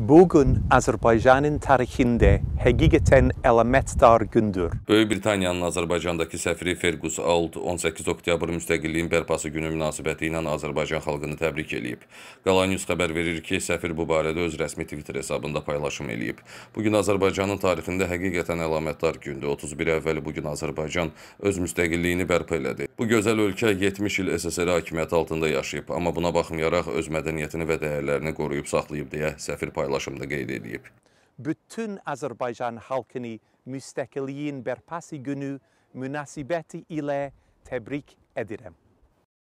Bugün Azərbaycanın tarixində həqiqətən əlamətdar gündür. Böyük Britaniyanın Azərbaycandakı səfiri Fergus Ault 18 oktyabr müstəqilliyin bərpası günü münasibəti ilə Azərbaycan xalqını təbrik eləyib. Qala News xəbər verir ki, səfir bu barədə öz rəsmi Twitter hesabında paylaşım eləyib. Bu gün Azərbaycanın tarixində həqiqətən əlamətdar gündür. 31 əvvəl bu gün Azərbaycan öz müstəqilliyini bərpa elədi. Bu gözəl ölkə 70 il SSR hakimiyyəti altında yaşayıb, amma buna baxmayaraq öz mədəniyyətini və dəyərlərini qoruyub saxlayıb deyə səfir paylaşıb paylaşımda qeyd edib. Bütün Azerbaycan halkını müstəqilliyin bərpası günü münasibəti ilə təbrik edirəm.